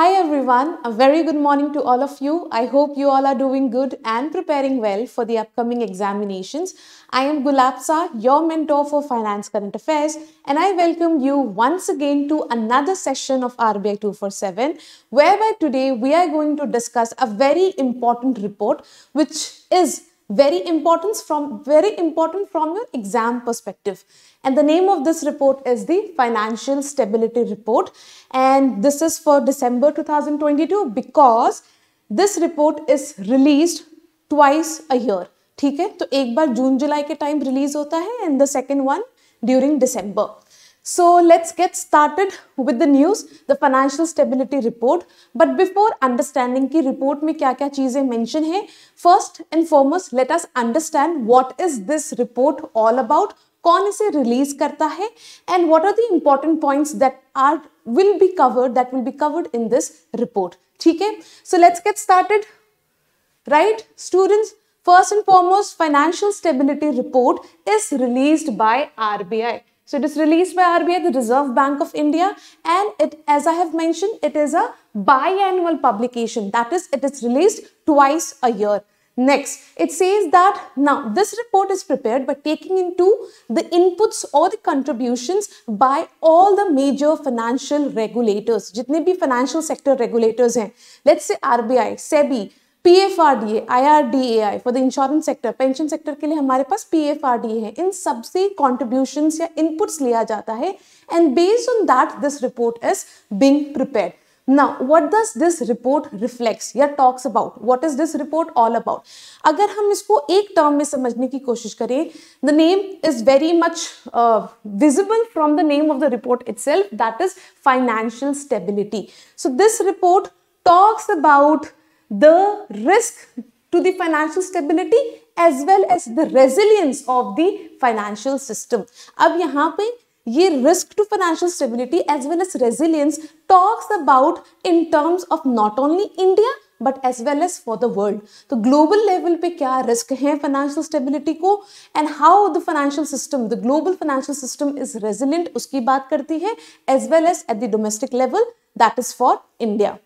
Hi everyone, a very good morning to all of you. I hope you all are doing good and preparing well for the upcoming examinations. I am Gulabsa, your mentor for Finance Current Affairs and I welcome you once again to another session of RBI 247 whereby today we are going to discuss a very important report which is very important from very important from your exam perspective and the name of this report is the financial stability report and this is for december 2022 because this report is released twice a year ठीक है तो एक बार जून जुलाई के time release होता है and the second one during December So let's get started with the news, the financial stability report. But before understanding की report में क्या क्या चीज़ें mention हैं, first and foremost let us understand what is this report all about, कौन release करता है and what are the important points that are will be covered that will be covered in this report. ठीक है So let's get started. Right students, first and foremost financial stability report is released by RBI. So it is released by RBI, the Reserve Bank of India, and it, as I have mentioned, it is a biannual publication. That is, it is released twice a year. Next, it says that now this report is prepared by taking into the inputs or the contributions by all the major financial regulators, jitne bhi financial sector regulators hain. Let's say RBI, SEBI, P F R D A I R D A I for the insurance sector pension sector के लिए हमारे पास P F R D A है इन सबसे contributions या inputs लिया जाता है and based on that this report is being prepare now what does this report reflects या talks about what is this report all about अगर हम इसको एक टर्म में समझने की कोशिश करें the name is very much uh, visible from the name of the report itself that is financial stability so this report talks about the risk to the financial stability as well as the resilience of the financial system. ab yahan pe ye risk to financial stability as well as resilience talks about in terms of not only India but as well as for the world तो global level पे क्या risk है financial stability को and how the financial system the global financial system is resilient उसकी बात करती है as well as at the domestic level that is for India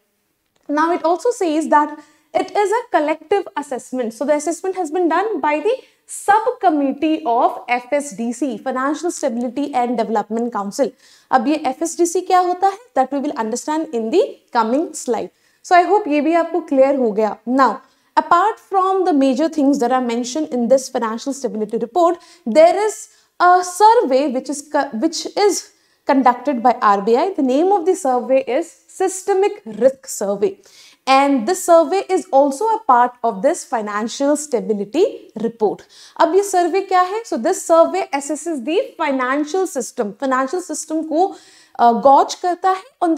Now it also says that it is a collective assessment. So the assessment has been done by the subcommittee of FSDC, Financial Stability and Development Council. Now, what is FSDC क्या होता That we will understand in the coming slide. So I hope this भी आपको clear हो गया. Now apart from the major things that are mentioned in this financial stability report, there is a survey which is which is conducted by RBI. The name of the survey is systemic risk survey. and this survey is also a part of this financial stability report. अब this survey क्या है so this survey assesses financial financial system financial system को gauge करता है on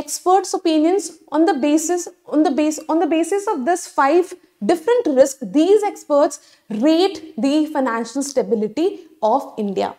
experts opinions on the basis on the base on the basis of this five different risk these experts rate the financial stability of india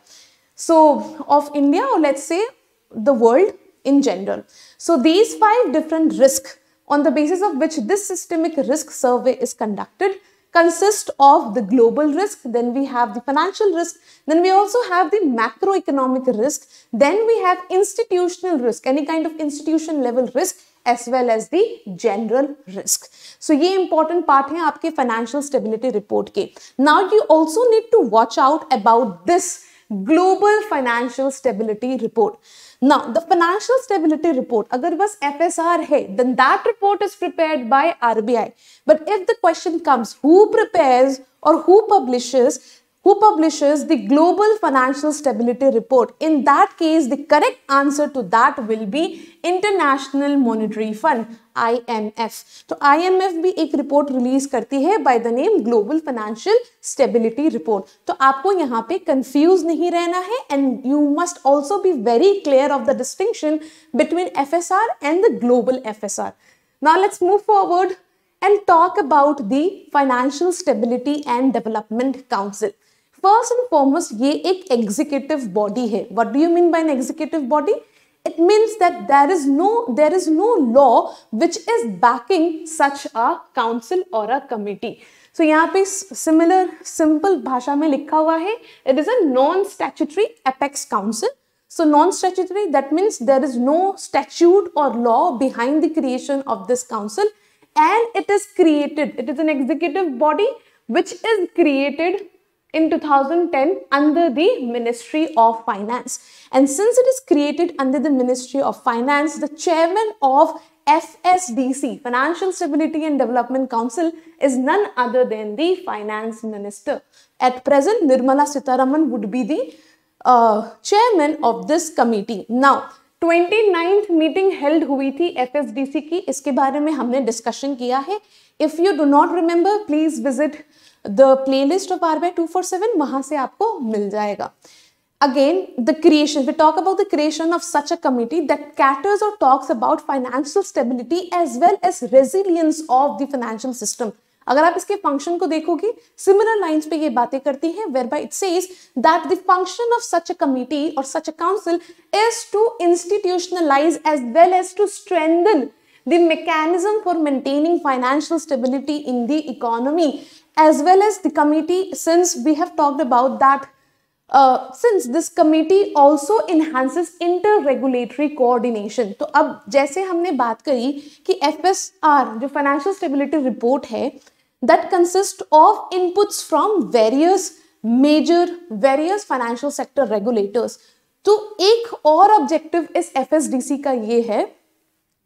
so of India or let's say the world in general. So these five different risks on the basis of which this systemic risk survey is conducted consist of the global risk, then we have the financial risk, then we also have the macroeconomic risk, then we have institutional risk, any kind of institution level risk as well as the general risk. So ये important part है आपके financial stability report के. Now you also need to watch out about this Global Financial Stability Report. Now, the financial stability report, agar was FSR hai, then that report is prepared by RBI. But if the question comes who prepares or who publishes, who publishes the Global Financial Stability Report. In that case, the correct answer to that will be International Monetary Fund, IMF. So, IMF bhi ek report release by the name Global Financial Stability Report. So, aapko yahaan pe confused nahi and you must also be very clear of the distinction between FSR and the Global FSR. Now, let's move forward and talk about the Financial Stability and Development Council. First and foremost ये एक executive body है what do you mean by an executive body it means that there is no there is no law which is backing such a council or a committee so यहाँ पे similar simple भाषा में लिखा हुआ है it is a non statutory apex council so non statutory that means there is no statute or law behind the creation of this council and it is created it is an executive body which is created in 2010 under the Ministry of Finance. And since it is created under the Ministry of Finance, the chairman of FSDC, Financial Stability and Development Council, is none other than the finance minister. At present, Nirmala Sitaraman would be the uh, chairman of this committee. Now, 29th held hui thi FSDC ki. Iske baare mein humne discussion kiya hai. If you do not remember, please visit. The playlist of R two four seven वहां से आपको मिल जाएगा again the creation we talk about the creation of such a committee that caters और talks about financial stability as well as resilience of the financial system अगर आप इसके function को देखोगे सिमिलर लाइंस पे ये बातें करती हैं whereby it says that the function of such a committee और such a council is to institutionalise as well as to strengthen the mechanism for maintaining financial stability in the economy as well as the committee since we have talked about that uh, since this committee also enhances inter-regulatory coordination तो अब जैसे हमने बात करी कि FSR S R जो financial stability report है that consist of inputs from various major various financial sector regulators तो एक और ऑब्जेक्टिव इस एफ का ये है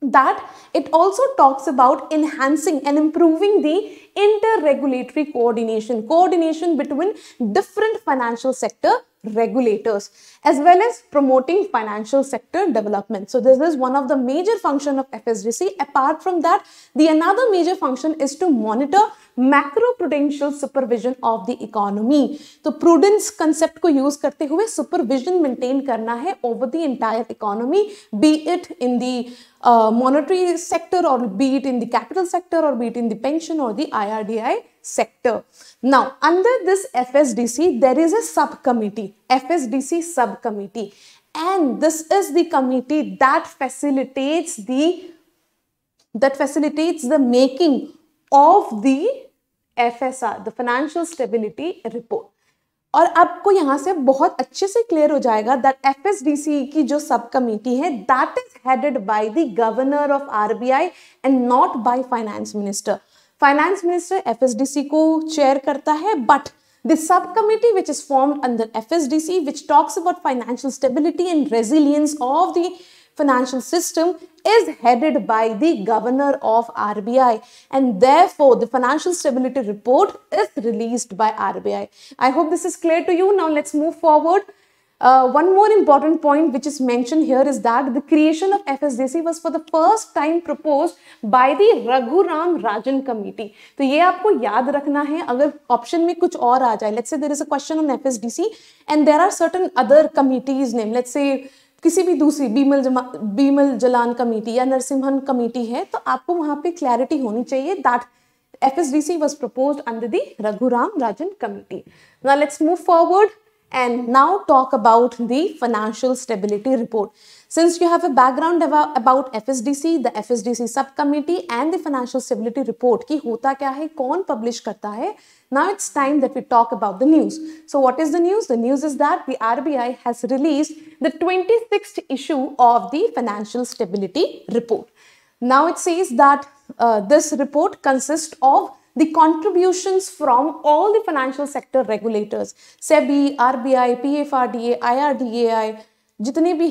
that it also talks about enhancing and improving the interregulatory coordination, coordination between different financial sector regulators as well as promoting financial sector development. So this is one of the major function of FSDC. Apart from that, the another major function is to monitor macro prudential supervision of the economy. So prudence concept को use करते हुए supervision maintain करना है over the entire economy, be it in the uh, monetary sector or be it in the capital sector or be it in the pension or the IRDI sector. Now, under this FSDC, there is a subcommittee, FSDC subcommittee. And this is the committee that facilitates the that facilitates the making of the FSR, the Financial Stability Report. और आपको यहां से बहुत अच्छे से clear हो जाएगा that F की जो सब कमेटी है that is headed by the governor of RBI and not by finance minister finance minister FSDC को चेयर करता है but the subcommittee which is formed under FSDC which talks about financial stability and resilience of the financial system is headed by the governor of RBI and therefore the financial stability report is released by RBI. I hope this is clear to you. Now let's move forward Uh, one more important point which is mentioned here is that the creation of FSDC was for the first time proposed by the Raghuram Rajan committee. तो ye aapko yaad rakhna hai agar option mein kuch aur aa jaye let's say there is a question on fsdc and there are certain other committees name let's say किसी भी दूसरी बीमल जमा Bimal Jalan committee या Narasimhan committee है तो आपको वहां पे क्लैरिटी होनी चाहिए that FSDC was proposed under the Raghuram Rajan committee now let's move forward and now talk about the financial stability report. Since you have a background about FSDC, the FSDC subcommittee and the financial stability report ki hota kya hai, kaun publish karta hai. Now it's time that we talk about the news. So what is the news? The news is that the RBI has released the 26th issue of the financial stability report. Now it says that uh, this report consists of the contributions from all the financial sector regulators, SEBI, RBI, PFRDA, IRDAI, जितने भी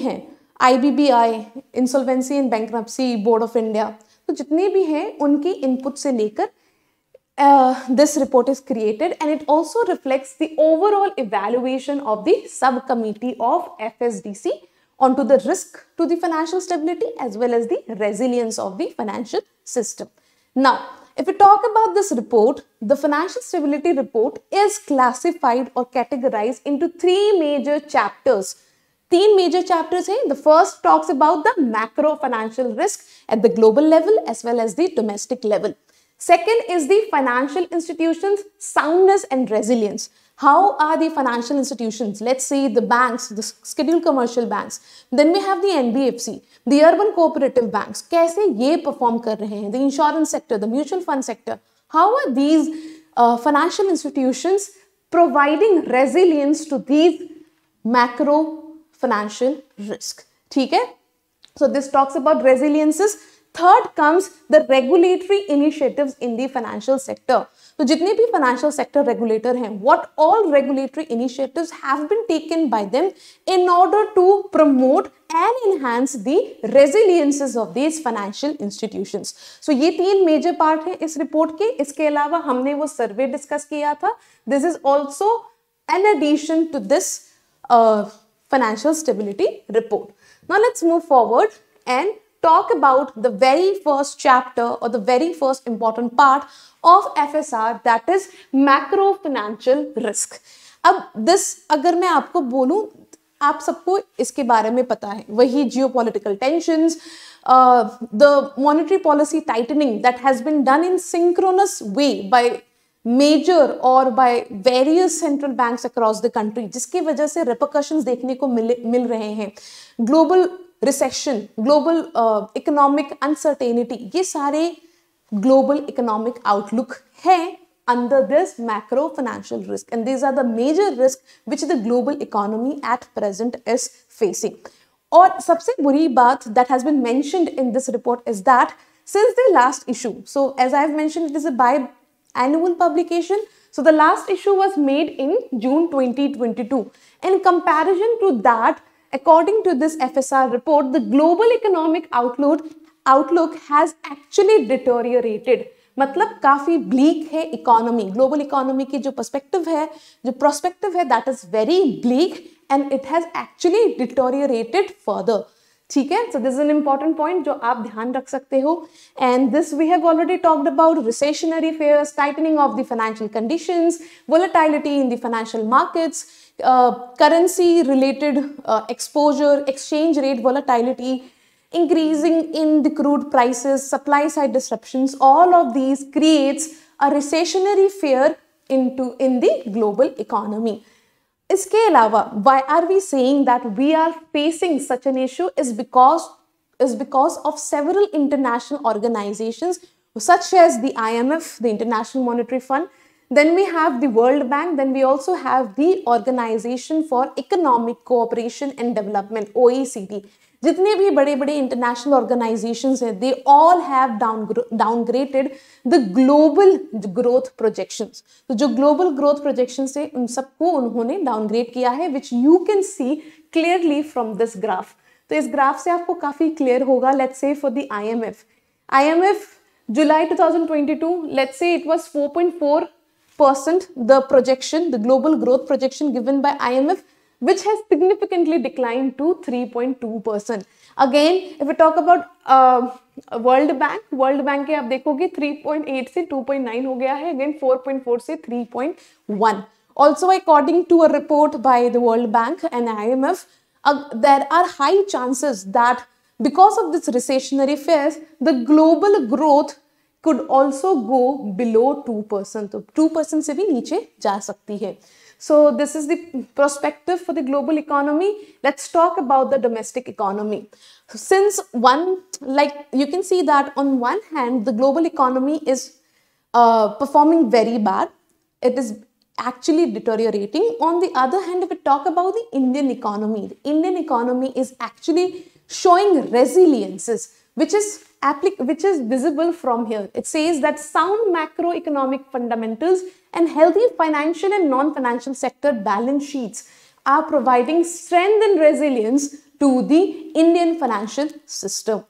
IBBI, Insolvency and Bankruptcy Board of India. India तो जितने भी हैं उनकी input से लेकर uh, this report is created and it also reflects the overall evaluation of the subcommittee of FSDC onto the risk to the financial stability as well as the resilience of the financial system. Now, if we talk about this report, the financial stability report is classified or categorized into three major chapters. Three major chapters here. The first talks about the macro financial risk at the global level as well as the domestic level. Second is the financial institutions soundness and resilience. How are the financial institutions, let's say the banks, the scheduled commercial banks, then we have the NBFC, the urban cooperative banks, कैसे ये perform कर the insurance sector, the mutual fund sector, how are these uh, financial institutions providing resilience to these macro financial risk, ठीक So this talks about resiliences. Third comes the regulatory initiatives in the financial sector. तो जितने भी financial sector regulator हैं what all regulatory initiatives have been taken by them in order to promote and enhance the resiliences of these financial institutions so ये तीन major part है इस report के इसके अलावा हमने वो सर्वे डिस्कस किया था this is also an addition to this financial stability report now let's move forward and talk about the very first chapter or the very first important part of FSR that is macro financial risk. अब this अगर मैं आपको बोलूं आप सबको इसके बारे में पता है वही geopolitical tension the monetary policy tightening that has been done in synchronous way by major और by various central banks across the country जिसकी वजह से रिपोकशंस देखने को मिले मिल रहे हैं global recession global economic uncertainty ये सारे ग्लोबल इकोनॉमिक आउटलुक है under this macro financial risk and these are the major risk which the global economy at present is facing और सबसे बुरी बात that has been mention in this report is that since the last issue so as I have it is a annual publication so the last issue was made in June twenty twenty two in comparison to that According to this FSR report, the global economic outlook outlook has actually deteriorated. मतलब काफ़ी bleak है economy global economy की जो perspective है जो prospective है that is very bleak and it has actually deteriorated further ठीक है so this is an important point जो आप ध्यान रख सकते हो and this we have already talked about recessionary fears tightening of the financial conditions volatility in the financial markets uh, currency related uh, exposure, exchange rate volatility, increasing in the crude prices, supply side disruptions, all of these creates a recessionary fear into in the global economy. इसके अलावा why are we saying that we are facing such an issue is because is because of several international organizations such as the IMF, the International Monetary Fund, then we have the World Bank, then we also have the Organization for Economic Cooperation and Development, OECD. Jitne bhi bade bade international organizations hai, they all have downgr downgraded the global growth projections. So, jo global growth projections se un sabko unhone downgrade kiya hai, which you can see clearly from this graph. So, this graph se aapko kafi clear hoga, let's say for the IMF. IMF, July 2022, let's say it was 4.4 percent the projection, the global growth projection given by IMF, which has significantly declined to 3.2%. Again, if we talk about uh, World Bank, World Bank के आप देखोगे 3.8 से 2.9 हो गया है, again 4.4 से 3.1. Also, according to a report by the World Bank and IMF, uh, there are high chances that because of this recessionary phase, the global growth could also go below 2%. तो 2% से भी नीचे जा सकती है So this is the perspective for the global economy. Let's talk about the domestic economy. Since one, like you can see that on one hand, the global economy is uh, performing very bad. It is actually deteriorating. On the other hand, if we talk about the Indian economy, the Indian economy is actually showing resiliences, which is which is visible from here. It says that sound macroeconomic fundamentals and healthy financial and non-financial sector balance sheets are providing strength and resilience to the Indian financial system.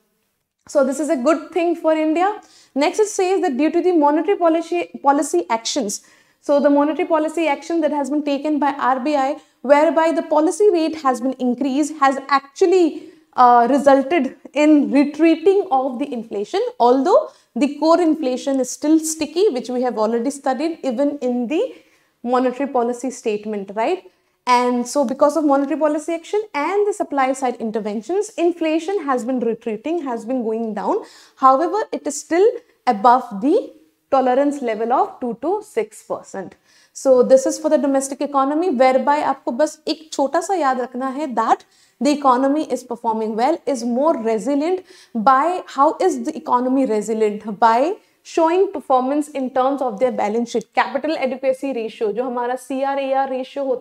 So this is a good thing for India. Next it says that due to the monetary policy, policy actions, so the monetary policy action that has been taken by RBI whereby the policy rate has been increased has actually uh, resulted in retreating of the inflation, although the core inflation is still sticky, which we have already studied even in the monetary policy statement, right? And so because of monetary policy action and the supply side interventions, inflation has been retreating, has been going down. However, it is still above the tolerance level of 2 to 6%. So this is for the domestic economy whereby आपको बस एक छोटा सा याद रखना है that the economy is performing well is more resilient by how is the economy resilient by showing performance in terms of their balance sheet capital adequacy ratio जो हमारा CRAR ratio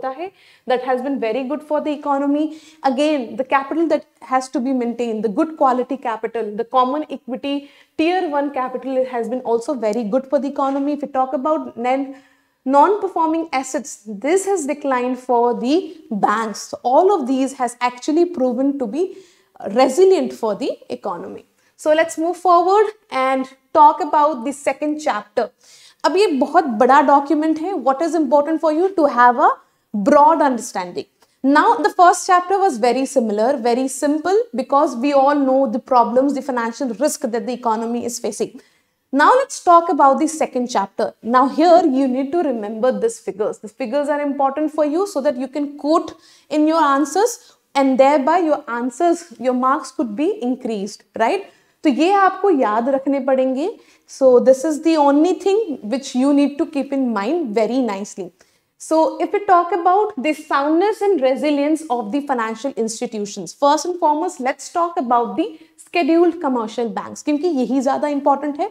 that has been very good for the economy again the capital that has to be maintained the good quality capital the common equity tier 1 capital has been also very good for the economy if we talk about net non-performing assets, this has declined for the banks. all of these has actually proven to be resilient for the economy. So let's move forward and talk about the second chapter. अब ये बहुत बड़ा document है What is important for you to have a broad understanding. Now, the first chapter was very similar, very simple because we all know the problems, the financial risk that the economy is facing. Now let's talk about the second chapter. Now here you need to remember these figures. These figures are important for you so that you can quote in your answers and thereby your answers, your marks could be increased, right? So ये आपको याद रखने पड़ेंगे So this is the only thing which you need to keep in mind very nicely. So if we talk about the soundness and resilience of the financial institutions, first and foremost, let's talk about the scheduled commercial banks क्योंकि यही ज़्यादा important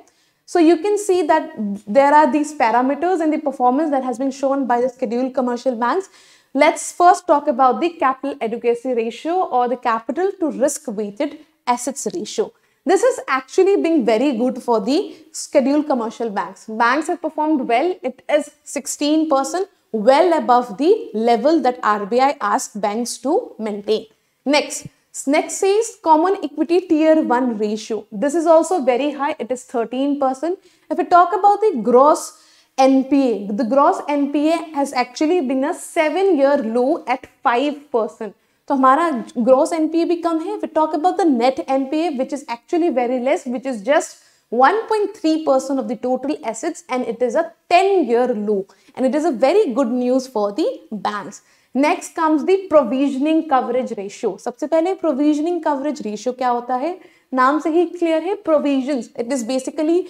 so you can see that there are these parameters in the performance that has been shown by the scheduled commercial banks. Let's first talk about the capital adequacy ratio or the capital to risk weighted assets ratio. This is actually being very good for the scheduled commercial banks. Banks have performed well. It is 16% well above the level that RBI asked banks to maintain. Next, Next is common equity tier 1 ratio. This is also very high. It is 13%. If we talk about the gross NPA, the gross NPA has actually been a 7-year low at 5%. So, हमारा gross NPA become here. If we talk about the net NPA, which is actually very less, which is just 1.3 percent of the total assets and it is a 10 year low and it is a very good news for the banks next comes the provisioning coverage ratio सबसे पहले provisioning coverage ratio क्या होता है नाम से ही clear है provision it is basically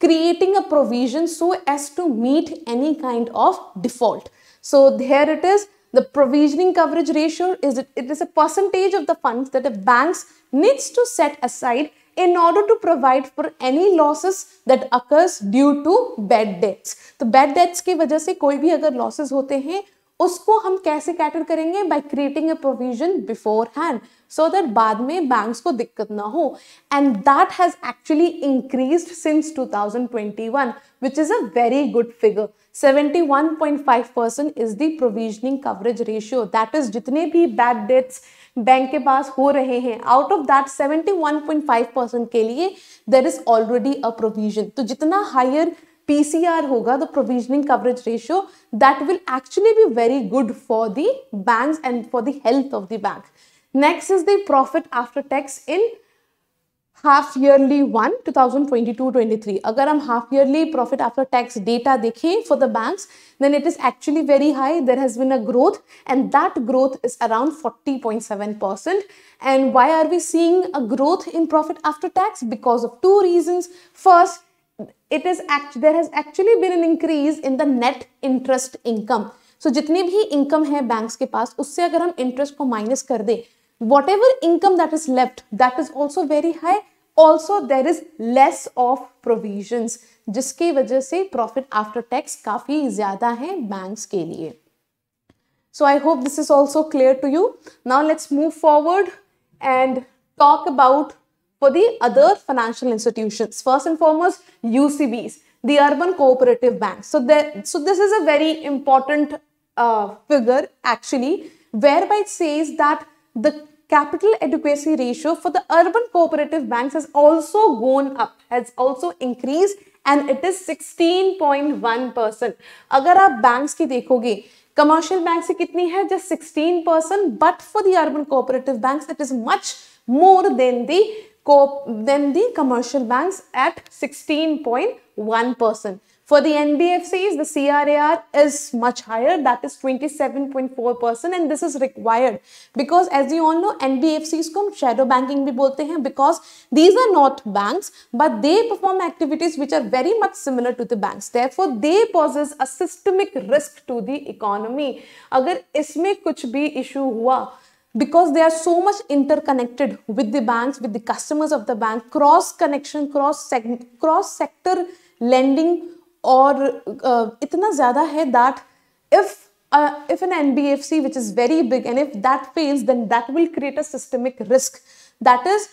creating a provision so as to meet any kind of default so there it is the provisioning coverage ratio is it is a percentage of the fund that a bank needs to set aside in order to provide for any losses that occurs due to bad debts तो bad debts की वजह से कोई भी अगर losses होते हैं उसको हम कैसे कैटर करेंगे by creating a provision beforehand so that बाद में बैंक्स को दिक्कत ना हो and that has actually increase since 2021 which is a very good figure 71.5 percent is the provisioning coverage ratio that is जितने भी बैड डेट्स बैंक के पास हो रहे हैं आउट ऑफ दैट 71.5 परसेंट के लिए there is already a provision तो जितना higher PCR hoga, the provisioning coverage ratio, that will actually be very good for the banks and for the health of the bank. Next is the profit after tax in half yearly one 2022-23. Agar hum half yearly profit after tax data dekhe for the banks, then it is actually very high. There has been a growth and that growth is around 40.7%. And why are we seeing a growth in profit after tax? Because of two reasons. First, it is there has actually been an increase in the net interest income so जितनी भी income है bank के पास उससे अगर हम interest को minus कर दे whatever income that is left that is also very high also there is less of provision जिसकी वजह से प्रॉफिट आफ्टर टैक्स काफ़ी ज़्यादा है बैंक्स के लिए so I hope this is also clear to you now let's move forward and talk about for the other financial institutions. First and foremost, UCBs, the urban cooperative banks. So, there, so this is a very important uh, figure actually, whereby it says that the capital adequacy ratio for the urban cooperative banks has also gone up, has also increased and it 16.1 percent अगर आप banks की देखोगे commercial bank से कितनी है just 16 percent but for the urban cooperative banks, it is much more than the than the commercial banks at 16.1%. For the NBFCs, the CRAR is much higher, that is 27.4% and this is required because as you all know, NBFCs को हम shadow banking भी बोलते हैं because these are not banks but they perform activities which are very much similar to the banks. Therefore, they poses a systemic risk to the economy. अगर इसमें कुछ भी issue हुआ because they are so much interconnected with the banks, with the customers of the bank, cross connection, cross cross sector lending, or uh, itna zyada hai that if uh, if an NBFC which is very big and if that fails, then that will create a systemic risk. That is,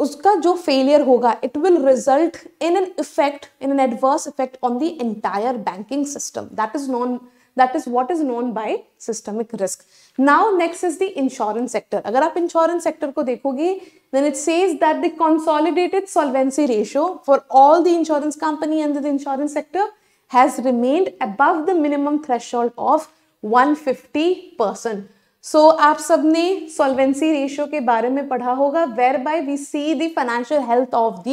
उसका जो failure होगा, it will result in an effect, in an adverse effect on the entire banking system. That is known that is what is known by systemic risk. Now next is the insurance sector. अगर आप insurance sector को देखोगे then it says that the consolidated solvency ratio for all the insurance company under the insurance sector has remained above the minimum threshold of 150%. so, आप सब ने solvency ratio के बारे में पढ़ा होगा financial health of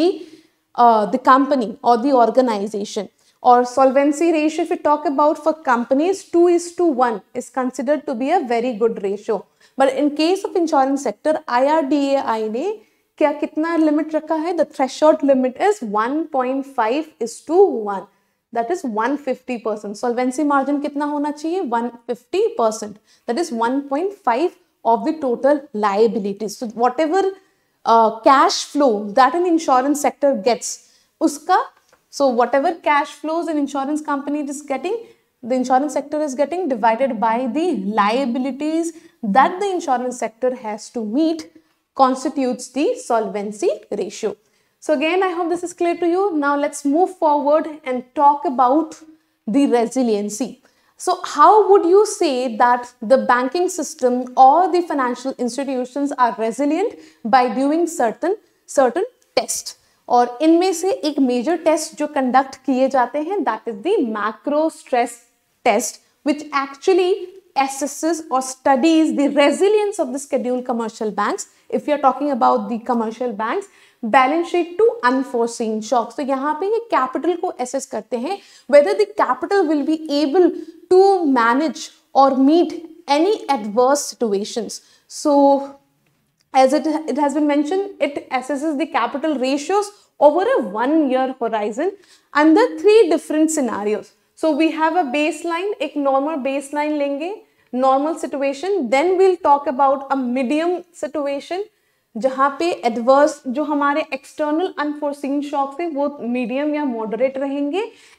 uh, the company or the organization. और solvency ratio if talk about for companies two is to one is considered to be a very good ratio but in case of insurance sector I R D A I ने क्या कितना limit रखा है the thresh limit is one point five is to one that is one fifty percent solvency margin कितना होना चाहिए one fifty percent that is one point five of the total liabilities whatever cash flow that in insurance sector gets उसका So whatever cash flows an insurance company is getting, the insurance sector is getting divided by the liabilities that the insurance sector has to meet constitutes the solvency ratio. So again, I hope this is clear to you. Now let's move forward and talk about the resiliency. So how would you say that the banking system or the financial institutions are resilient by doing certain, certain tests? और इनमें से एक major test जो conduct किए जाते हैं that is the macro stress test which actually assesses और studies the resilience of the scheduled commercial banks if you are talking about the commercial banks balance sheet to unforeseen shocks तो यहाँ पे ये capital को assess करते हैं whether the capital will be able to manage और meet any adverse situations so as it, it has been mentioned, it assesses the capital ratios over a one year horizon under three different scenarios. So we have a baseline, a normal baseline lenge, normal situation. Then we'll talk about a medium situation, jahan pe adverse, jo hamare external unforeseen shocks hai, wo medium ya moderate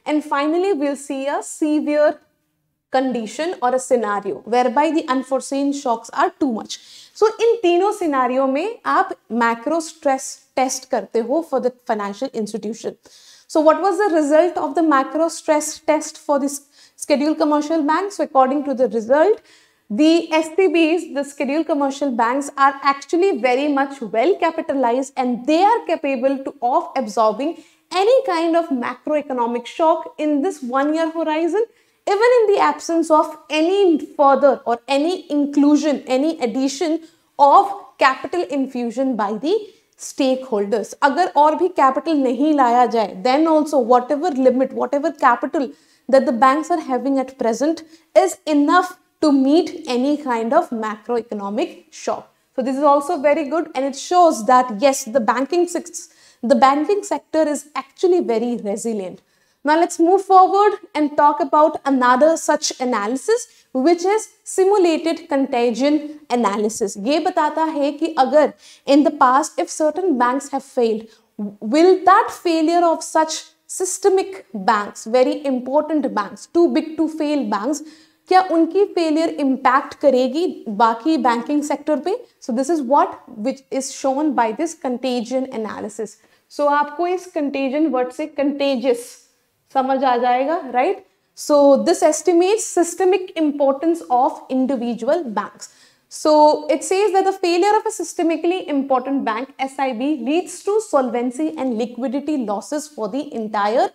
And finally, we'll see a severe condition or a scenario whereby the unforeseen shocks are too much. So so, इन तीनों सिनारियों में आप macro stress test करते हो for the financial institution So what was the result of the macro stress test for this scheduled commercial banks? So according to the result, the STBs, the scheduled commercial banks are actually very much well capitalized and they are capable to, of absorbing any kind of macroeconomic shock in this one year horizon even in the absence of any further or any inclusion, any addition of capital infusion by the stakeholders. Agar or भी capital नहीं लाया jai, then also whatever limit, whatever capital that the banks are having at present is enough to meet any kind of macroeconomic shock. So this is also very good and it shows that yes, the banking, the banking sector is actually very resilient. Now let's move forward and talk about another such analysis which is simulated contagion analysis. ये बताता है कि अगर in the past if certain banks have failed, will that failure of such systemic banks, very important banks, too big to fail banks, क्या उनकी failure impact करेगी बाकी banking sector पे so this is what which is shown by this contagion analysis so आपको इस contagion word से contagious समझ आ जाएगा right so this estimate systemic importance of individual bank so it it the failure of a systemically important bank S I B leads to solvency and liquidity losses for the entire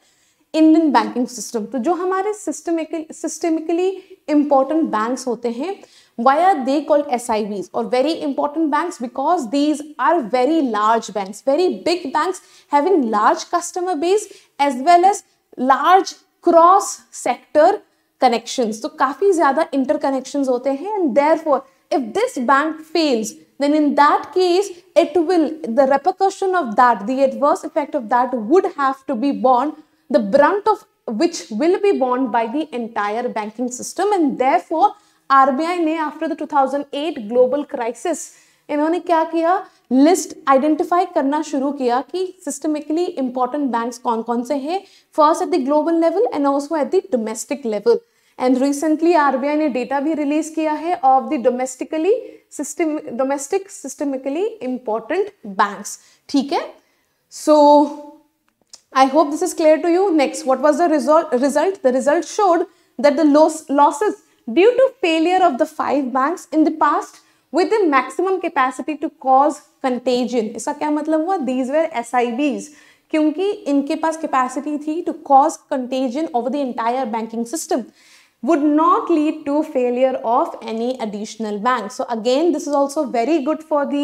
Indian banking system तो जो हमारे systemically important banks होते हैं why are they called S I Bs और very important bank because these are very large bank very big bank having large customer base as well as large cross sector connections तो काफी ज्यादा inter connection होते हैं and therefore if this bank fails then in that case it will the repercussion of that the adverse effect of that would have to be borne the brunt of which will be borne by the entire banking system and therefore RBI ne after the 2008 global crisis इन्होंने क्या किया list identify करना शुरू किया कि systemically important banks कौन कौन से हैं first at the global level and also at the domestic level and recently आर ने डेटा भी रिलीज किया है of the domestically system domestic systemically important banks ठीक है so I hope this is clear to you next what was the result result? The result showed that the loss, losses due to failure of the five banks in the past with the maximum capacity to cause contagion. इसका क्या मतलब हुआ These were SIBs. क्योंकि इनके पास capacity थी to cause contagion over the entire banking system would not lead to failure of any additional bank. So again, this is also very good for the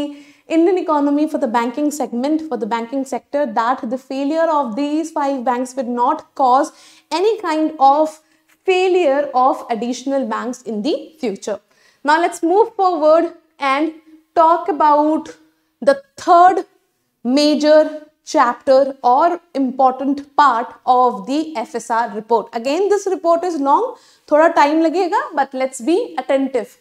Indian economy, for the banking segment, for the banking sector, that the failure of these five banks would not cause any kind of failure of additional banks in the future. Now let's move forward and talk about the third major chapter or important part of the FSR report. Again, this report is long, thoda time lagega, but let's be attentive.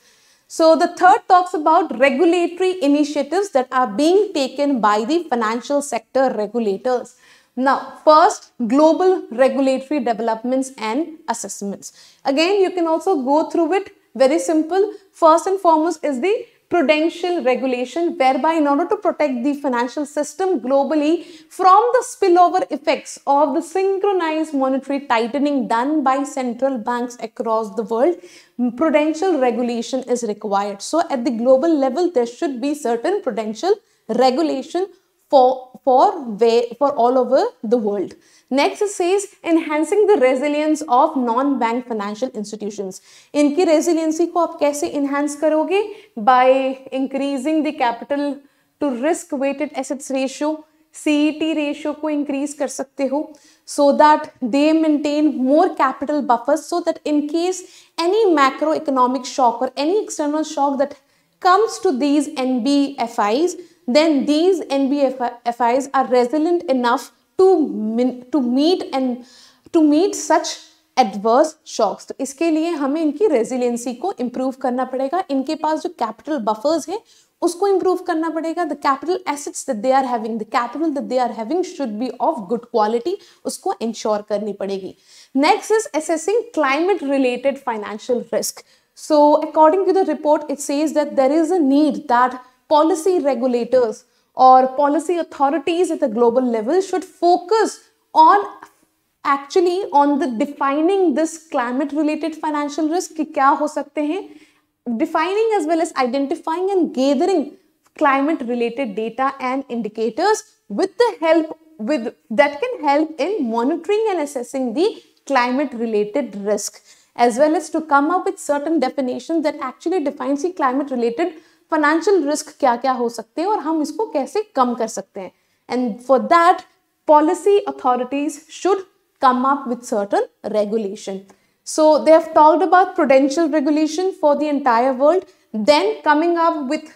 So the third talks about regulatory initiatives that are being taken by the financial sector regulators. Now, first, global regulatory developments and assessments. Again, you can also go through it very simple. First and foremost is the prudential regulation whereby in order to protect the financial system globally from the spillover effects of the synchronized monetary tightening done by central banks across the world, prudential regulation is required. So at the global level, there should be certain prudential regulation for for, way, for all over the world. Next it says enhancing the resilience of non-bank financial institutions. Inki resiliency ko आप kaise enhance karoge by increasing the capital to risk weighted assets ratio CET ratio ko increase kar sakte ho so that they maintain more capital buffers so that in case any macroeconomic shock or any external shock that comes to these NBFIs then these NBFIs are resilient enough to, to meet and to meet such adverse shocks तो इसके लिए हमें इनकी resiliency को improve करना पड़ेगा इनके पास जो कैपिटल बफर्स हैं उसको इम्प्रूव करना पड़ेगा the capital assets they are having the capital they are having should be of good quality उसको इंश्योर करनी पड़ेगी next is assessing climate related financial risk so according to the report it says that there is a need that policy regulators or policy authorities at the global level should focus on actually on the defining this climate related financial risk kya ho sakte hain defining as well as identifying and gathering climate related data and indicators with the help with that can help in monitoring and assessing the climate related risk as well as to come up with certain definitions that actually defines the climate related risk financial risk क्या क्या हो सकते हैं और हम इसको कैसे कम कर सकते हैं and for that policy authorities should come up with certain regulation so they have told about prudential regulation for the entire world then coming up with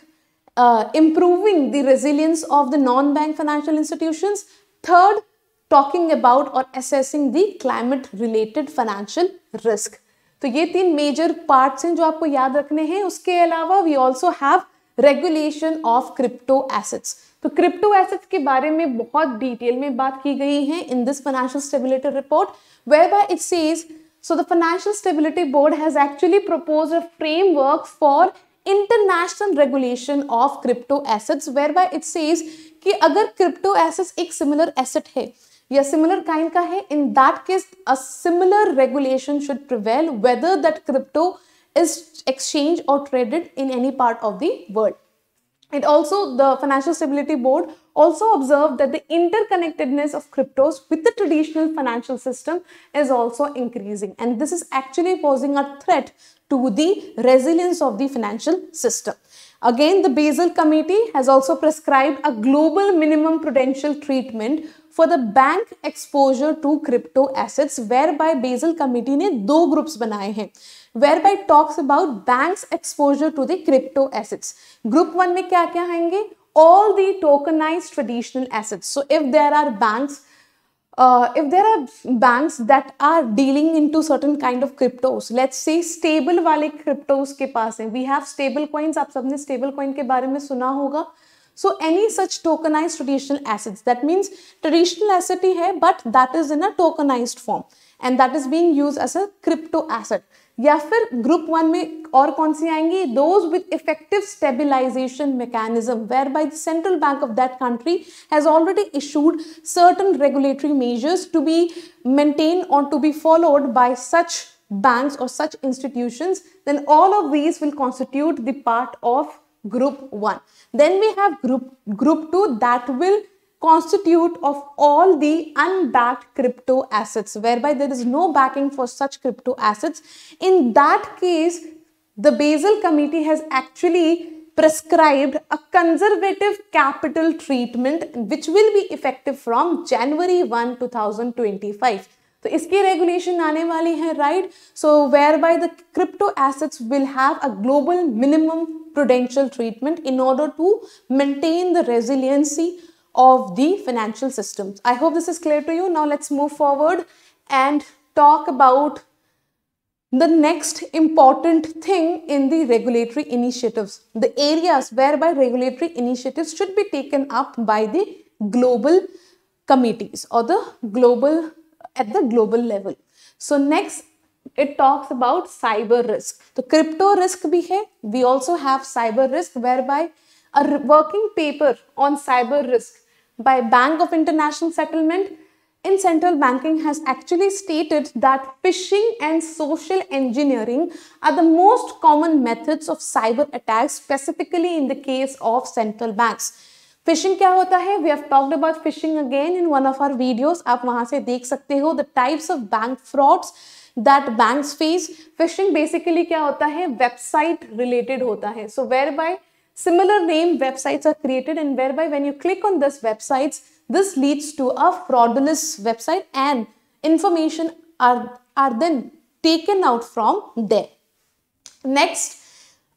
improving the resilience of the non bank financial institution third talking about और assessing the climate related financial risk तो ये तीन major parts हैं जो आपको याद रखने हैं उसके अलावा we also have regulation of crypto assets तो क्रिप्टो एसेट्स के बारे में बहुत डिटेल में बात की गई है in this financial stability report whereby it says so the financial stability board has actually propose a framework for international regulation of crypto assets whereby it says कि अगर क्रिप्टो एसेट्स एक similar asset है या similar kind का है in that case a similar regulation should prevail whether that crypto is exchanged or traded in any part of the world. It also, the Financial Stability Board also observed that the interconnectedness of cryptos with the traditional financial system is also increasing. And this is actually posing a threat to the resilience of the financial system. Again, the Basel Committee has also prescribed a global minimum prudential treatment for the bank exposure to crypto assets, whereby Basel Committee ने दो groups बनाए हैं whereby talks about banks exposure to the crypto assets. Group one में क्या क्या आएंगे All the tokenized traditional assets. So if there are banks uh, if there are banks that are dealing into certain kind of cryptos let's say stable वाले cryptos के पास है we have stable coins आप सबने stable coin के बारे में सुना होगा so any such tokenized traditional assets that means traditional asset hai, but that is in a tokenized form and that is being used as a crypto asset या फिर group one में और कौन सी आएंगी those with effective stabilization mechanism whereby the central bank of that country has already issued certain regulatory measures to be maintain और to be followed by such banks or such institutions then all of these will constitute the part of group 1 then we have group group 2 that will constitute of all the unbacked crypto assets whereby there is no backing for such crypto assets. In that case, the Basel Committee has actually prescribed a conservative capital treatment which will be effective from January 1, 2025. So, इसकी regulation आने वाली right? So, whereby the crypto assets will have a global minimum prudential treatment in order to maintain the resiliency of the financial systems. I hope this is clear to you. Now let's move forward and talk about the next important thing in the regulatory initiatives, the areas whereby regulatory initiatives should be taken up by the global committees or the global at the global level. So next it talks about cyber risk. The crypto risk we we also have cyber risk whereby a working paper on cyber risk by Bank of International Settlement in central banking has actually stated that phishing and social engineering are the most common methods of cyber attacks specifically in the case of central banks. Phishing क्या होता है we have talked about phishing again in one of our videos आप वहां से देख सकते हो the types of bank frauds that banks face phishing basically क्या होता है वेबसाइट रिलेटेड होता है so whereby Similar name websites are created and whereby when you click on this websites, this leads to a fraudulent website and information are, are then taken out from there. Next,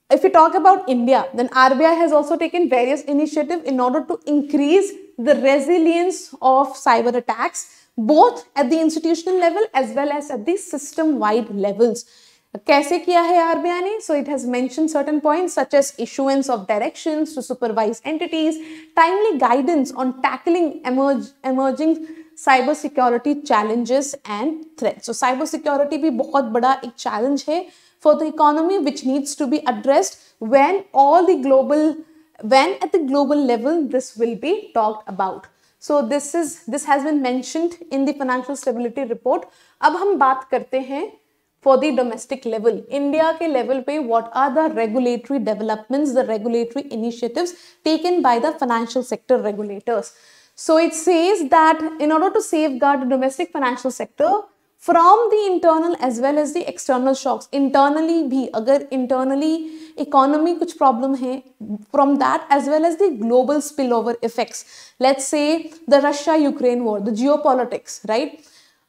if we talk about India, then RBI has also taken various initiatives in order to increase the resilience of cyber attacks, both at the institutional level as well as at the system-wide levels. कैसे किया है RBI ने so it has mention certain points such as issuance of directions to supervise entities timely guidance on tackling emerging cyber security challenges and threat so cyber security भी बहुत बड़ा एक challenge है for the economy which needs to be addressed when all the global when at the global level this will be talked about so this is this has been mentioned in the financial stability report अब हम बात करते हैं for the domestic level india ke level pe what are the regulatory developments the regulatory initiatives taken by the financial sector regulators so it says that in order to safeguard the domestic financial sector from the internal as well as the external shocks internally bhi agar internally economy kuch problem hai from that as well as the global spillover effects let's say the russia ukraine war the geopolitics right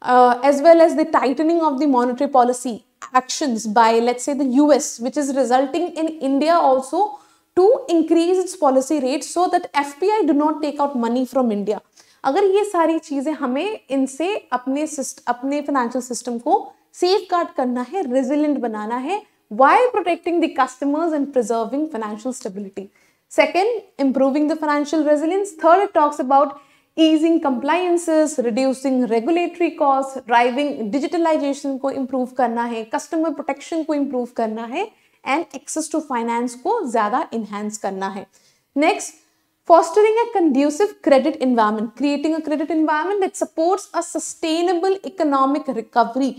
uh, as well as the tightening of the monetary policy actions by, let's say, the US, which is resulting in India also to increase its policy rate so that FPI do not take out money from India. अगर ये सारी चीज़ें हमें इनसे अपने अपने financial system को safeguard करना है रेजिलेंट बनाना है by protecting the customers and preserving financial stability second improving the financial resilience third it talks about easing compliances reducing regulatory cost driving digitalization को इम्प्रूव करना है कस्टमर प्रोटेक्शन को improve करना है एंड एक्सेस टू फाइनेंस को ज़्यादा enhance करना है next fostering a conducive credit environment creating a credit environment that supports a sustainable economic recovery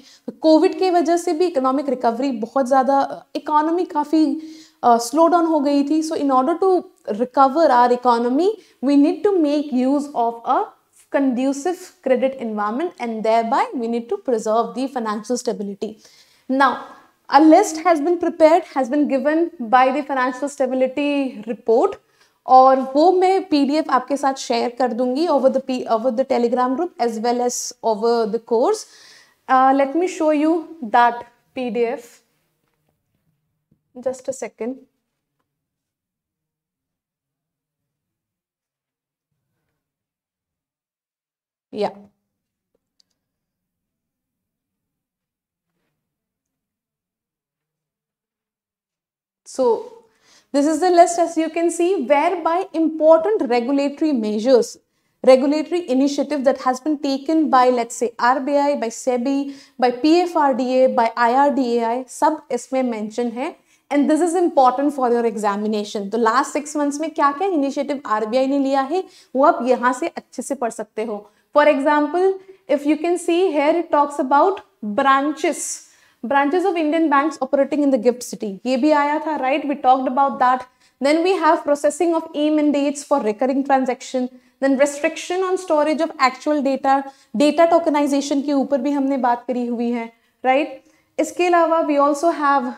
covid ke wajah se bhi economic recovery bahut zyada economy kafi uh, slow uh, down हो गई थी so in order to recover our economy we need to make use of a conducive credit environment and thereby we need to preserve the financial stability now a list has been prepared has been given by the financial stability report और वो मैं PDF आपके साथ share कर दूंगी over the over the Telegram group as well as over the course let me show you that PDF just a second yeah so this is the list as you can see whereby important regulatory measures, regulatory initiative that has been taken by let's say RBI, by SEBI, by PFRDA, by IRDAI, sub is mentioned here. And this is important for your examination तो last six months में क्या क्या initiative RBI ने लिया है वो आप यहाँ से अच्छे से पढ़ सकते हो for example if you can see here it talks about branches branches of Indian banks operating in the gift city. ये भी आया था right? We talked about that. Then we have processing of e-mandates for recurring transaction. Then restriction on storage of actual data. Data tokenization के ऊपर भी हमने बात करी हुई है right? इसके अलावा we also have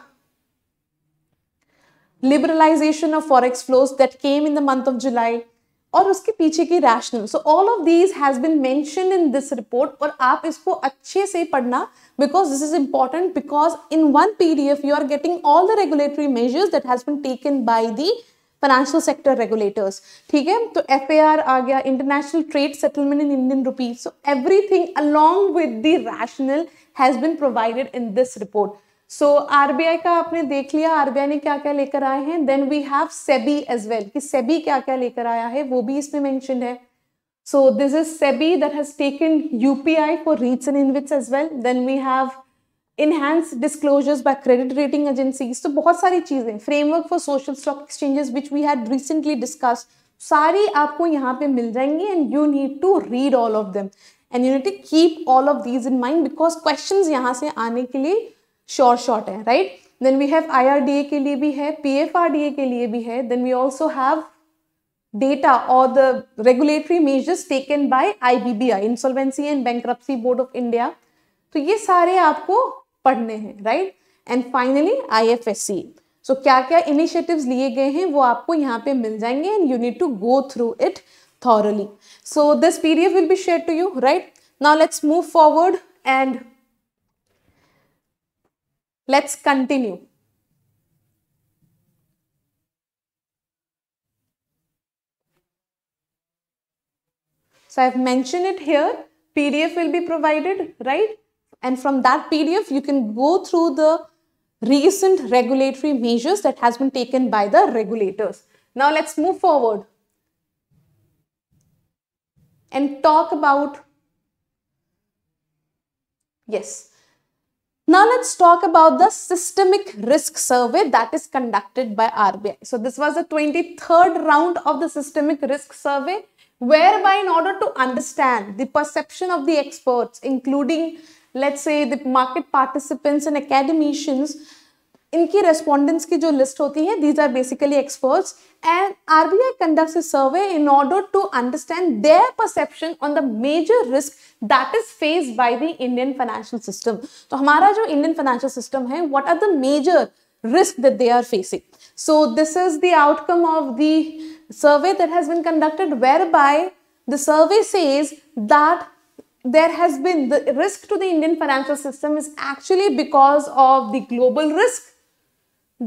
liberalization of forex flows that came in the month of July or उसके पीछे की rational so all of these has been mentioned in this report और आप इसको अच्छे से पढ़ना because this is important because in one PDF you are getting all the regulatory measures that has been taken by the financial sector regulators ठीक है तो FAR आ गया international trade settlement in Indian rupees so everything along with the rational has been provided in this report सो so, RBI का आपने देख लिया are ने क्या क्या लेकर आए हैं then we have SEBI as well कि सेबी क्या क्या लेकर आया है वो भी इसमें मैंशन है so this is SEBI that has taken I for REIT and InvITs as well then we have enhance disclosures by credit rating agencies तो बहुत सारी चीज़ें framework for social stock exchanges which we had recently discuss सारी आपको यहाँ पे मिल जाएंगी and you need to read all of them and you need to keep all of these in mind because question यहाँ से आने के लिए शॉर्ट शॉर्ट है right then we have A के लिए भी है ए के लिए भी है then we also have regulatory measures taken by I B B I Insolvency and bank board of India तो ये सारे आपको पढ़ने हैं right and finally I F S C so क्या क्या इनिशिएटिव लिए गए हैं वो आपको यहाँ पे मिल जाएंगे and you need to go through it thoroughly so this PDF will be share to you right now let's move forward and Let's continue. So I've mentioned it here. PDF will be provided, right? And from that PDF, you can go through the recent regulatory measures that has been taken by the regulators. Now let's move forward and talk about, yes, now let's talk about the systemic risk survey that is conducted by RBI. So this was the 23rd round of the systemic risk survey whereby in order to understand the perception of the experts including let's say the market participants and academicians इनकी respondents की जो list होती है these are basically experts and RBI conducts a survey in order to understand their perception on the major risk that is faced by the Indian financial system तो हमारा जो Indian financial system है what are the major risk that they are facing. So this is the outcome of the survey that has been conducted whereby the survey says that there has been the risk to the Indian financial system is actually because of the global risk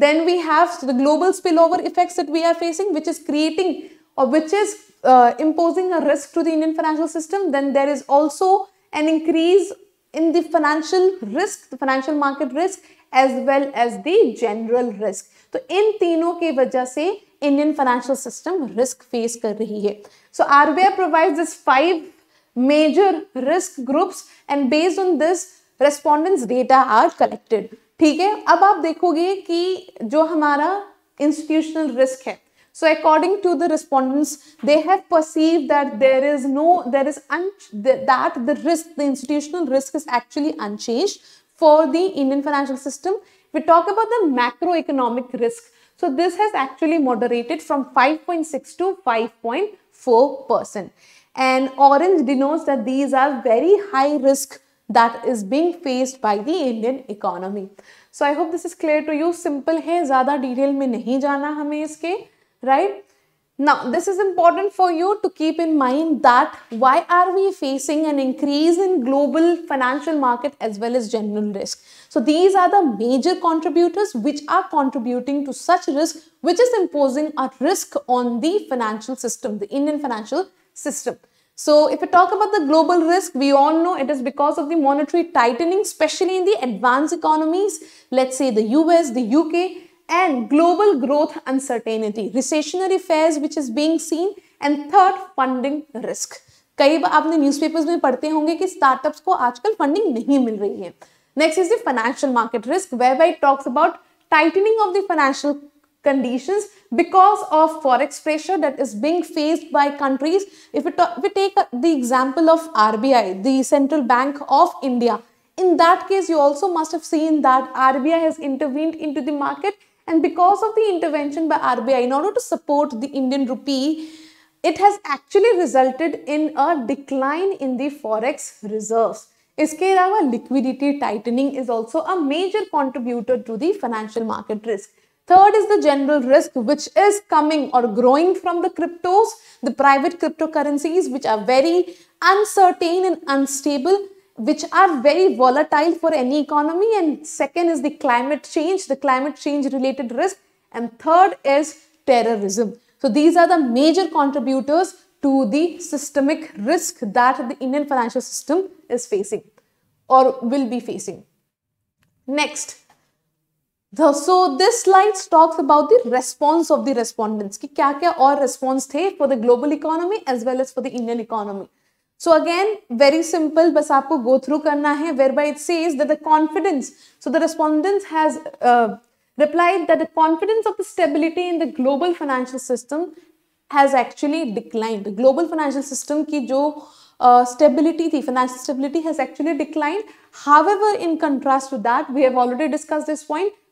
then we have the global spillover effects that we are facing, which is creating or which is uh, imposing a risk to the Indian financial system. Then there is also an increase in the financial risk, the financial market risk, as well as the general risk. So in तीनों के वजह से Indian financial system risk face कर रही है so RBI provides major risk groups and based on this respondents data are collected ठीक है अब आप देखोगे कि जो हमारा इंस्टीट्यूशनल रिस्क है so according to the respondents they have perceive that there is no there is that the risk the institutional risk is actually unchange for the Indian financial system we talk about the macro economic risk so so this has actually moderated from 5.6 point four percent and orange denotes that these are very high risk that is being faced by the Indian economy. So I hope this is clear to you. Simple है ज़्यादा detail में नहीं जाना हमें इसके right? Now, this is important for you to keep in mind that why are we facing an increase in global financial market as well as general risk. So, these are the major contributors which are contributing to such risk which is imposing a risk on the financial system, the Indian financial system. So if we talk about the global risk, we all know it is because of the monetary tightening, especially in the advanced economies, let's say the US, the UK, and global growth uncertainty, recessionary fears which is being seen, and third, funding risk. कई बार आपने newspapers में पढ़ते होंगे कि startups को आजकल funding नहीं मिल रही है next is the financial market risk where by talks about tightening of the financial conditions because of forex pressure that is being faced by countries. If we, if we take uh, the example of RBI, the Central Bank of India, in that case, you also must have seen that RBI has intervened into the market and because of the intervention by RBI in order to support the Indian rupee, it has actually resulted in a decline in the forex reserves. इसके अलावा liquidity tightening is also a major contributor to the financial market risk. Third is the general risk, which is coming or growing from the cryptos, the private cryptocurrencies, which are very uncertain and unstable, which are very volatile for any economy. And second is the climate change, the climate change related risk. And third is terrorism. So these are the major contributors to the systemic risk that the Indian financial system is facing or will be facing. Next, the, so this slide talks about the response of the respondents. कि क्या क्या और response थे for the global economy as well as for the Indian economy. So again, very simple, बस आपको go through करना whereby it says that the confidence, so the respondents has uh, replied that the confidence of the stability in the global financial system has actually declined. The global financial system की जो stability uh, stability, financial stability has actually decline however in contrast to that we have already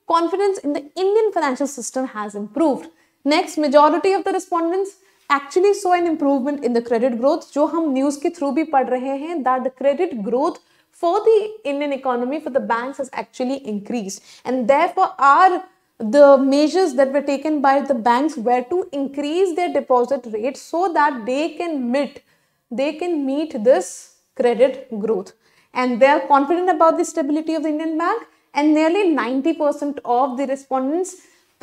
confidence in the Indian financial system has improved. Next, majority of the respondents actually saw an improvement in the credit growth, जो हम news के through भी पढ़ that the credit growth for the Indian economy for the banks has actually increased, and therefore our the measures that were taken by the banks were to increase their deposit rates so that they can meet they can meet this credit growth and they are confident about the stability of the Indian bank and nearly 90% of the respondents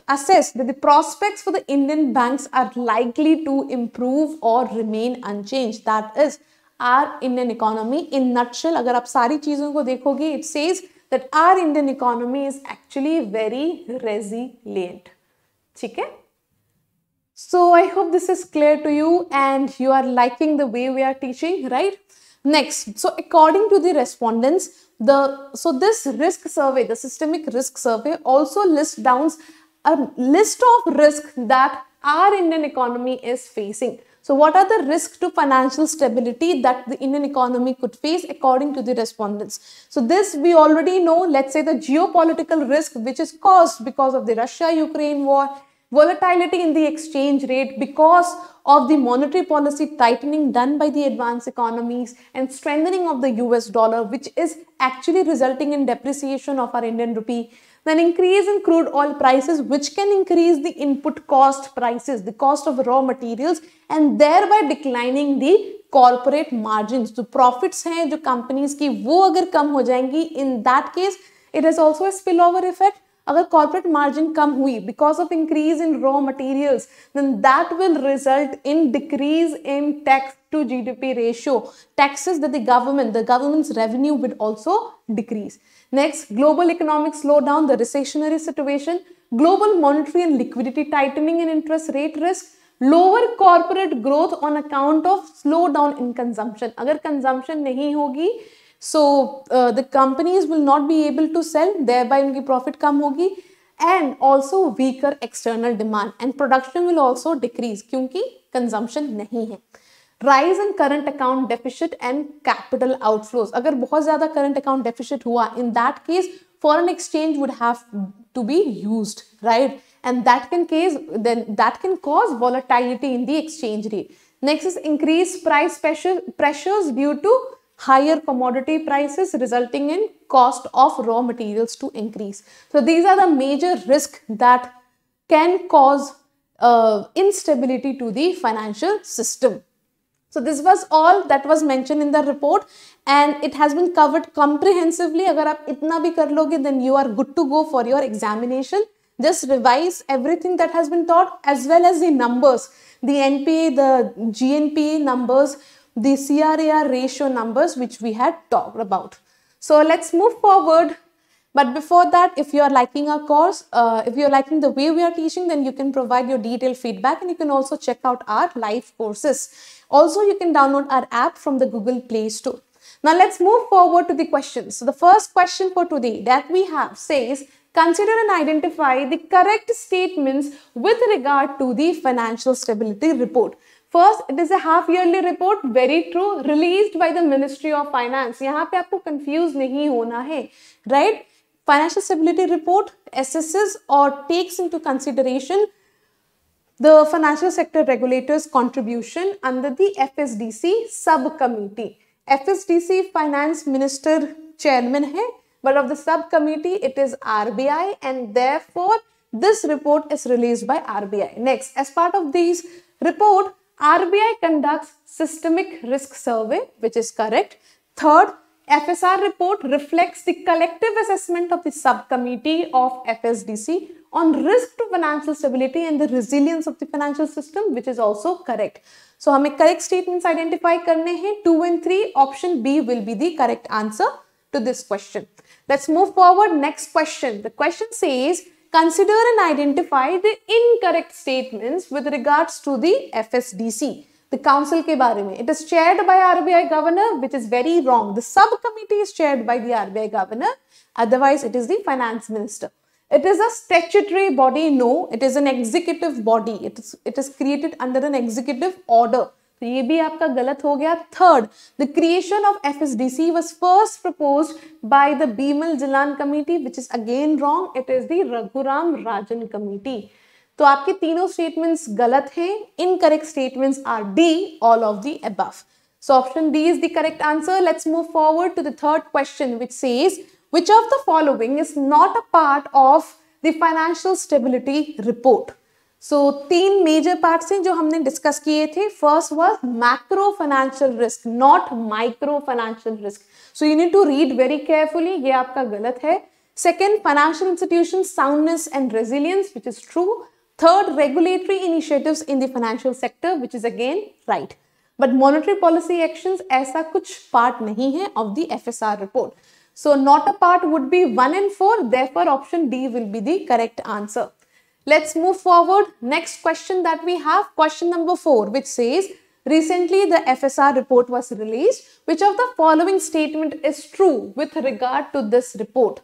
assessed that the prospects for the Indian banks are likely to improve or remain unchanged. That is, our Indian economy in nutshell, अगर आप सारी all को things, it says that our Indian economy is actually very resilient. Okay? So I hope this is clear to you and you are liking the way we are teaching, right? Next, so according to the respondents, the, so this risk survey, the systemic risk survey also lists down a list of risks that our Indian economy is facing. So what are the risks to financial stability that the Indian economy could face according to the respondents? So this we already know, let's say the geopolitical risk which is caused because of the Russia-Ukraine war, volatility in the exchange rate because of the monetary policy tightening done by the advanced economies and strengthening of the US dollar, which is actually resulting in depreciation of our Indian rupee. Then increase in crude oil prices, which can increase the input cost prices, the cost of raw materials, and thereby declining the corporate margins. The profits are, जो companies' की वो अगर कम हो जाएंगी in that case it also a spillover effect. अगर corporate margin कम हुई because of increase in raw material then that will result in decrease in tax to GDP ratio taxes the government the government's revenue will also decrease next global economic slow down the recessionary situation global monetary and liquidity tightening in interest rate risk lower corporate growth on account of slow down in consumption अगर consumption नहीं होगी So uh, the companies will not be able to sell, thereby उनकी profit कम होगी and also weaker external demand and production will also decrease क्योंकि consumption नहीं है rise in current account deficit and capital outflows अगर बहुत ज्यादा current account deficit हुआ in that case foreign exchange would have to be used right and that can case then that can cause volatility in the exchange rate next is increased price pressure, pressures due to higher commodity prices resulting in cost of raw materials to increase. So these are the major risks that can cause uh, instability to the financial system. So this was all that was mentioned in the report and it has been covered comprehensively. If you itna bhi much, then you are good to go for your examination. Just revise everything that has been taught as well as the numbers, the NPA, the GNPA numbers, the CRAR ratio numbers which we had talked about. So let's move forward. But before that, if you are liking our course, uh, if you are liking the way we are teaching, then you can provide your detailed feedback and you can also check out our live courses. Also, you can download our app from the Google Play Store. Now let's move forward to the questions. So the first question for today that we have says, consider and identify the correct statements with regard to the financial stability report. First, it is a half-yearly report, very true, released by the Ministry of Finance. Finance यहाँ पे आपको confuse नहीं होना है right financial stability report assesses और takes into the financial sector regulators contribution under the FSDC subcommittee. FSDC finance minister chairman hai but of the subcommittee, it is RBI and therefore this report is released by RBI next as part of these report RBI conducts systemic risk survey, which is correct. Third, FSR report reflects the collective assessment of the subcommittee of FSDC on risk to financial stability and the resilience of the financial system, which is also correct. So, हमें correct statements identify करने हैं. Two and three, option B will be the correct answer to this question. Let's move forward. Next question. The question says Consider and identify the incorrect statements with regards to the FSDC, the council ke baare mein. It is chaired by RBI governor, which is very wrong. The subcommittee is chaired by the RBI governor. Otherwise, it is the finance minister. It is a statutory body. No, it is an executive body. It is, it is created under an executive order. तो ये भी आपका गलत हो गया third the creation of F S D C was first propose by the Bimal Jalan committee which is again wrong it is the Raghuram Rajan committee तो आपके तीनों स्टेटमेंट्स गलत हैं incorrect statements are D all of the above so option D is the correct answer let's move forward to third question which says which is not a part of the financial stability report so so, तीन major parts हैं जो हमने discuss किए थे first was macro financial risk not micro financial risk so you need to read very carefully ये आपका गलत है second financial institution soundness and resilience which is true third regulatory initiative in the financial sector which is again right but monetary policy action ऐसा कुछ part नहीं है of the R report so not a part would be one and for there option D will be the correct answer Let's move forward. Next question that we have, question number 4, which says, Recently, the FSR report was released. Which of the following statement is true with regard to this report?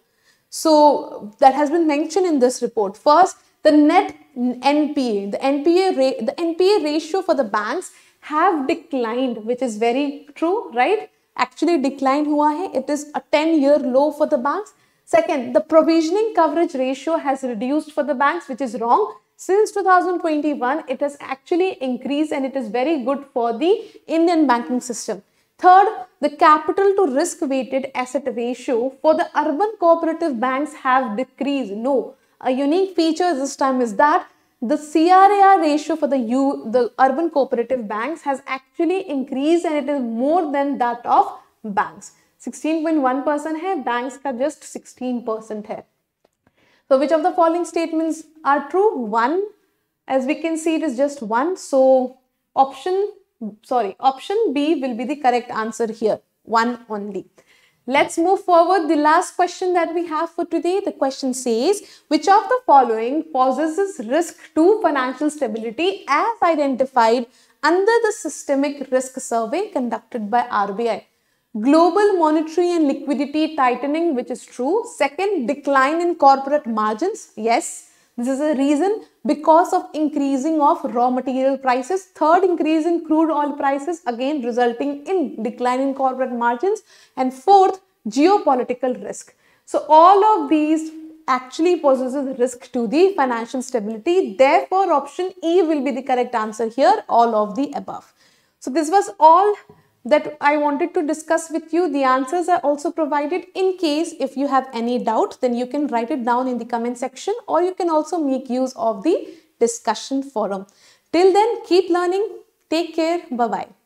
So, that has been mentioned in this report. First, the net NPA, the NPA, the NPA ratio for the banks have declined, which is very true, right? Actually declined, hua hai. it is a 10-year low for the banks. Second, the provisioning coverage ratio has reduced for the banks, which is wrong. Since 2021, it has actually increased and it is very good for the Indian banking system. Third, the capital to risk weighted asset ratio for the urban cooperative banks have decreased. No, a unique feature this time is that the CRAR ratio for the, U, the urban cooperative banks has actually increased and it is more than that of banks. 16.1 है banks का just 16 percent है so which of the following statements are true one as we can see it is just one so option sorry option b will be the correct answer here one only Let's move forward. The last question that we have for today. The question says, which of the following possesses risk to financial stability as identified under the systemic risk survey conducted by RBI? Global monetary and liquidity tightening, which is true. Second, decline in corporate margins. Yes, this is a reason because of increasing of raw material prices. Third, increase in crude oil prices, again resulting in decline in corporate margins. And fourth, geopolitical risk. So all of these actually poses risk to the financial stability. Therefore, option E will be the correct answer here, all of the above. So this was all that I wanted to discuss with you. The answers are also provided in case if you have any doubt, then you can write it down in the comment section or you can also make use of the discussion forum. Till then, keep learning. Take care. Bye-bye.